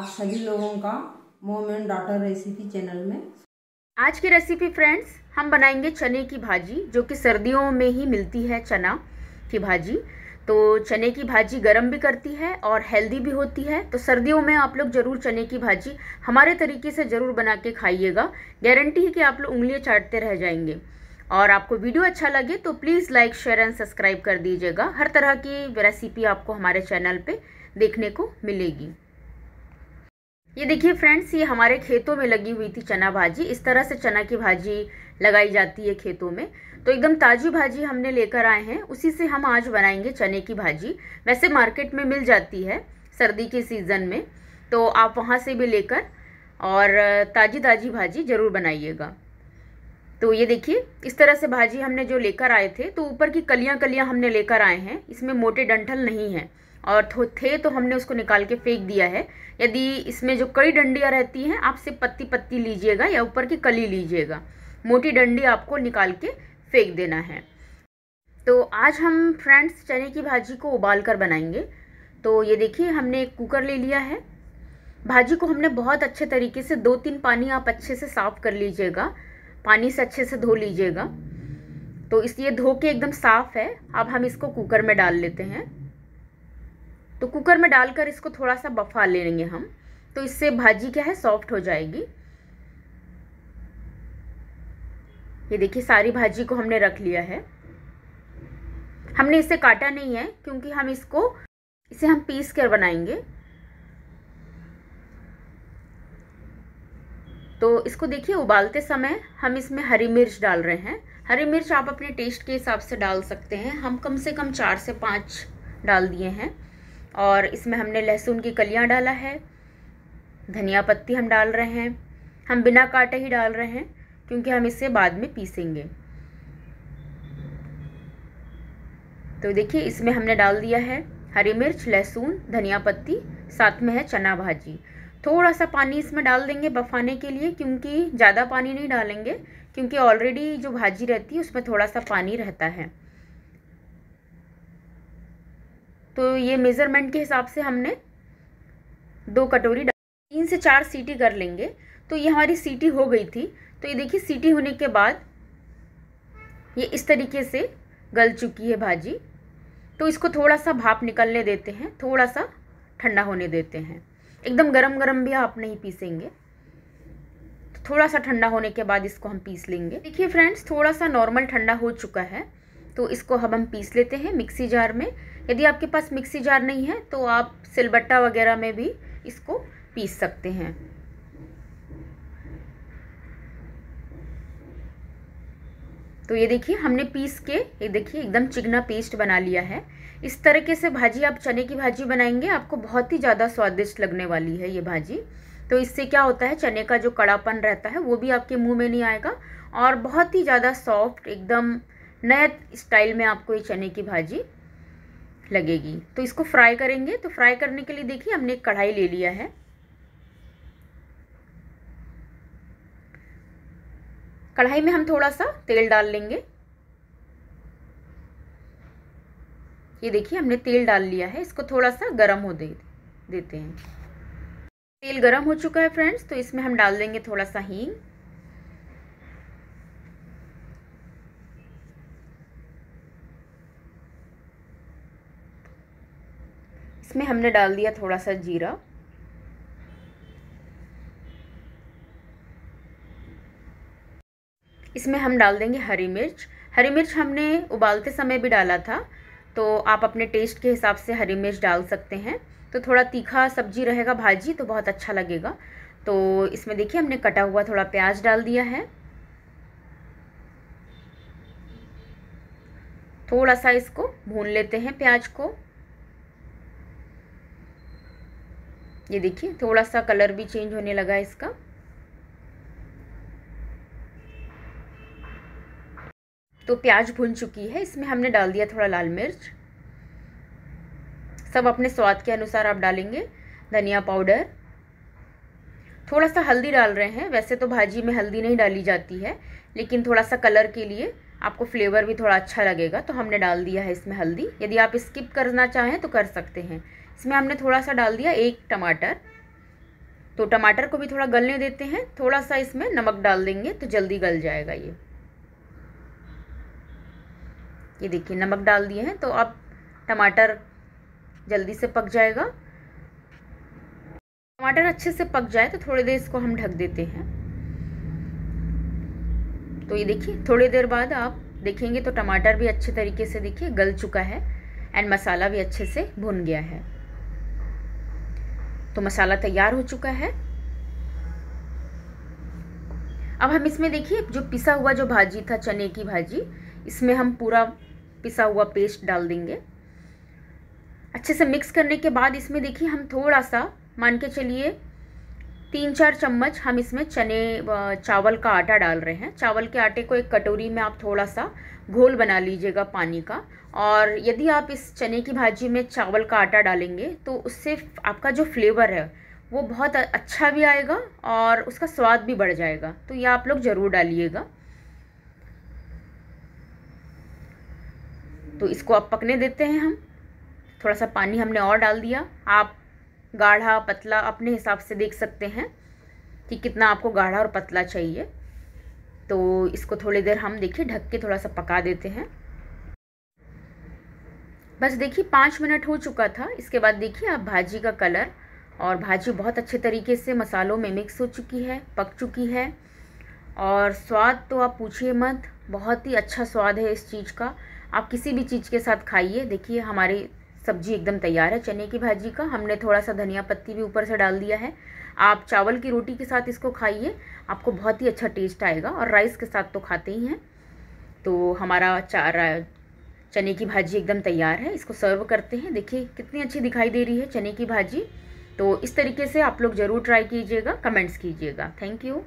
आप सभी लोगों का मोम एंड डॉटर रेसिपी चैनल में आज की रेसिपी फ्रेंड्स हम बनाएंगे चने की भाजी जो कि सर्दियों में ही मिलती है चना की भाजी तो चने की भाजी गर्म भी करती है और हेल्दी भी होती है तो सर्दियों में आप लोग ज़रूर चने की भाजी हमारे तरीके से ज़रूर बना के खाइएगा गारंटी है कि आप लोग उंगलियाँ चाटते रह जाएंगे और आपको वीडियो अच्छा लगे तो please like share and subscribe कर दीजिएगा हर तरह की रेसिपी आपको हमारे चैनल पे देखने को मिलेगी ये देखिए फ्रेंड्स ये हमारे खेतों में लगी हुई थी चना भाजी इस तरह से चना की भाजी लगाई जाती है खेतों में तो एकदम ताज़ी भाजी हमने लेकर आए हैं उसी से हम आज बनाएंगे चने की भाजी वैसे मार्केट में मिल जाती है सर्दी के सीज़न में तो आप वहाँ से भी लेकर और ताज़ी ताज़ी भाजी ज़रूर बनाइएगा तो ये देखिए इस तरह से भाजी हमने जो लेकर आए थे तो ऊपर की कलियां कलियाँ हमने लेकर आए हैं इसमें मोटे डंठल नहीं हैं और थो थे तो हमने उसको निकाल के फेंक दिया है यदि इसमें जो कड़ी डंडियाँ रहती हैं आप सिर्फ पत्ती पत्ती लीजिएगा या ऊपर की कली लीजिएगा मोटी डंडी आपको निकाल के फेंक देना है तो आज हम फ्रेंड्स चने की भाजी को उबाल कर बनाएंगे तो ये देखिए हमने एक कुकर ले लिया है भाजी को हमने बहुत अच्छे तरीके से दो तीन पानी आप अच्छे से साफ़ कर लीजिएगा पानी से अच्छे से धो लीजिएगा तो इसलिए धो के एकदम साफ़ है अब हम इसको कुकर में डाल लेते हैं तो कुकर में डालकर इसको थोड़ा सा बफा ले लेंगे हम तो इससे भाजी क्या है सॉफ्ट हो जाएगी ये देखिए सारी भाजी को हमने रख लिया है हमने इसे काटा नहीं है क्योंकि हम इसको इसे हम पीस कर बनाएंगे तो इसको देखिए उबालते समय हम इसमें हरी मिर्च डाल रहे हैं हरी मिर्च आप अपने टेस्ट के हिसाब से डाल सकते हैं हम कम से कम चार से पाँच डाल दिए हैं और इसमें हमने लहसुन की कलियाँ डाला है धनिया पत्ती हम डाल रहे हैं हम बिना काटे ही डाल रहे हैं क्योंकि हम इसे बाद में पीसेंगे तो देखिए इसमें हमने डाल दिया है हरी मिर्च लहसुन धनिया पत्ती साथ में है चना भाजी थोड़ा सा पानी इसमें डाल देंगे बफाने के लिए क्योंकि ज़्यादा पानी नहीं डालेंगे क्योंकि ऑलरेडी जो भाजी रहती है उसमें थोड़ा सा पानी रहता है तो ये मेज़रमेंट के हिसाब से हमने दो कटोरी तीन से चार सीटी कर लेंगे तो ये हमारी सीटी हो गई थी तो ये देखिए सीटी होने के बाद ये इस तरीके से गल चुकी है भाजी तो इसको थोड़ा सा भाप निकलने देते हैं थोड़ा सा ठंडा होने देते हैं एकदम गरम गरम भी आप नहीं पीसेंगे तो थोड़ा सा ठंडा होने के बाद इसको हम पीस लेंगे देखिए फ्रेंड्स थोड़ा सा नॉर्मल ठंडा हो चुका है तो इसको अब हम पीस लेते हैं मिक्सी जार में यदि आपके पास मिक्सी जार नहीं है तो आप सिलबट्टा वगैरह में भी इसको पीस सकते हैं तो ये देखिए हमने पीस के ये देखिए एकदम चिकना पेस्ट बना लिया है इस तरीके से भाजी आप चने की भाजी बनाएंगे आपको बहुत ही ज़्यादा स्वादिष्ट लगने वाली है ये भाजी तो इससे क्या होता है चने का जो कड़ापन रहता है वो भी आपके मुंह में नहीं आएगा और बहुत ही ज़्यादा सॉफ्ट एकदम नए स्टाइल में आपको ये चने की भाजी लगेगी तो इसको फ्राई करेंगे तो फ्राई करने के लिए देखिए हमने एक कढ़ाई ले लिया है कढ़ाई में हम थोड़ा सा तेल डाल लेंगे ये देखिए हमने तेल डाल लिया है इसको थोड़ा सा गर्म हो दे देते हैं तेल गर्म हो चुका है फ्रेंड्स तो इसमें हम डाल देंगे थोड़ा सा हींग इसमें हमने डाल दिया थोड़ा सा जीरा इसमें हम डाल देंगे हरी मिर्च हरी मिर्च हमने उबालते समय भी डाला था तो आप अपने टेस्ट के हिसाब से हरी मिर्च डाल सकते हैं तो थोड़ा तीखा सब्जी रहेगा भाजी तो बहुत अच्छा लगेगा तो इसमें देखिए हमने कटा हुआ थोड़ा प्याज डाल दिया है थोड़ा सा इसको भून लेते हैं प्याज को ये देखिए थोड़ा सा कलर भी चेंज होने लगा है इसका तो प्याज भुन चुकी है इसमें हमने डाल दिया थोड़ा लाल मिर्च सब अपने स्वाद के अनुसार आप डालेंगे धनिया पाउडर थोड़ा सा हल्दी डाल रहे हैं वैसे तो भाजी में हल्दी नहीं डाली जाती है लेकिन थोड़ा सा कलर के लिए आपको फ्लेवर भी थोड़ा अच्छा लगेगा तो हमने डाल दिया है इसमें हल्दी यदि आप स्किप करना चाहें तो कर सकते हैं इसमें हमने थोड़ा सा डाल दिया एक टमाटर तो टमाटर को भी थोड़ा गलने देते हैं थोड़ा सा इसमें नमक डाल देंगे तो जल्दी गल जाएगा ये ये देखिए नमक डाल दिए हैं तो अब टमाटर जल्दी से पक जाएगा टमाटर अच्छे से पक जाए तो थोड़ी देर इसको हम ढक देते हैं तो ये देखिए थोड़ी देर बाद आप देखेंगे तो टमाटर भी अच्छे तरीके से देखिए गल चुका है एंड मसाला भी अच्छे से भुन गया है तो मसाला तैयार हो चुका है अब हम इसमें देखिए जो पिसा हुआ जो भाजी था चने की भाजी इसमें हम पूरा पिसा हुआ पेस्ट डाल देंगे अच्छे से मिक्स करने के बाद इसमें देखिए हम थोड़ा सा मान के चलिए तीन चार चम्मच हम इसमें चने चावल का आटा डाल रहे हैं चावल के आटे को एक कटोरी में आप थोड़ा सा घोल बना लीजिएगा पानी का और यदि आप इस चने की भाजी में चावल का आटा डालेंगे तो उससे आपका जो फ्लेवर है वो बहुत अच्छा भी आएगा और उसका स्वाद भी बढ़ जाएगा तो ये आप लोग ज़रूर डालिएगा तो इसको अब पकने देते हैं हम थोड़ा सा पानी हमने और डाल दिया आप गाढ़ा पतला अपने हिसाब से देख सकते हैं कि कितना आपको गाढ़ा और पतला चाहिए तो इसको थोड़ी देर हम देखिए ढक के थोड़ा सा पका देते हैं बस देखिए पाँच मिनट हो चुका था इसके बाद देखिए आप भाजी का कलर और भाजी बहुत अच्छे तरीके से मसालों में मिक्स हो चुकी है पक चुकी है और स्वाद तो आप पूछिए मत बहुत ही अच्छा स्वाद है इस चीज़ का आप किसी भी चीज़ के साथ खाइए देखिए हमारे सब्जी एकदम तैयार है चने की भाजी का हमने थोड़ा सा धनिया पत्ती भी ऊपर से डाल दिया है आप चावल की रोटी के साथ इसको खाइए आपको बहुत ही अच्छा टेस्ट आएगा और राइस के साथ तो खाते ही हैं तो हमारा चारा चने की भाजी एकदम तैयार है इसको सर्व करते हैं देखिए कितनी अच्छी दिखाई दे रही है चने की भाजी तो इस तरीके से आप लोग ज़रूर ट्राई कीजिएगा कमेंट्स कीजिएगा थैंक यू